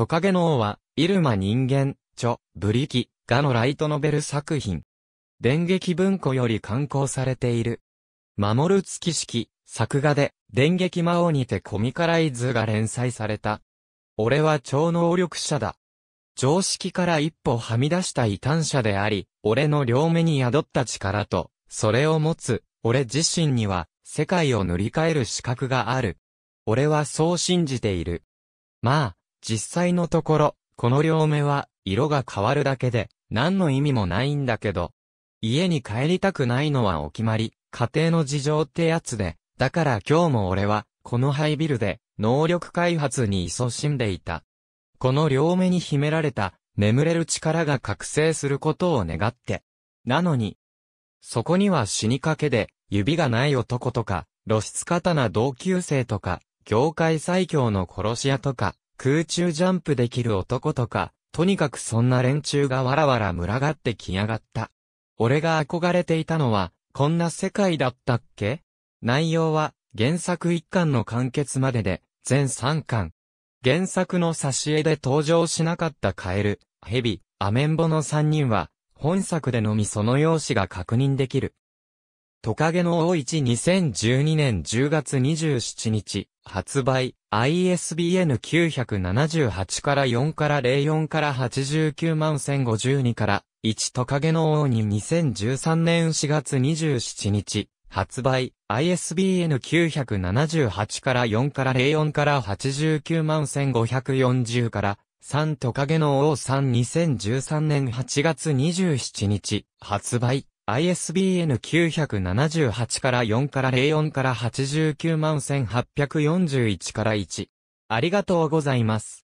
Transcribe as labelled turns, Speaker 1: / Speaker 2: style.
Speaker 1: トカゲの王は、
Speaker 2: イルマ人間、著、ブリキ、ガのライトノベル作品。電撃文庫より刊行されている。守る月式、作画で、電撃魔王にてコミカライズが連載された。俺は超能力者だ。常識から一歩はみ出した異端者であり、俺の両目に宿った力と、それを持つ、俺自身には、世界を塗り替える資格がある。俺はそう信じている。まあ、実際のところ、この両目は、色が変わるだけで、何の意味もないんだけど。家に帰りたくないのはお決まり、家庭の事情ってやつで、だから今日も俺は、このハイビルで、能力開発に勤しんでいた。この両目に秘められた、眠れる力が覚醒することを願って。なのに、そこには死にかけで、指がない男とか、露出刀同級生とか、業界最強の殺し屋とか、空中ジャンプできる男とか、とにかくそんな連中がわらわら群がってきやがった。俺が憧れていたのは、こんな世界だったっけ内容は、原作一巻の完結までで、全三巻。原作の挿絵で登場しなかったカエル、ヘビ、アメンボの三人は、本作でのみその容姿が確認できる。トカゲの大市2012年10月27日、発売、ISBN 978から4から04から89万1052から1トカゲの王に2013年4月27日発売 ISBN 978から4から04から89万1540から3トカゲの王3 2013年8月27日発売 ISBN 978から4から04から89万1841から1。ありがとうございます。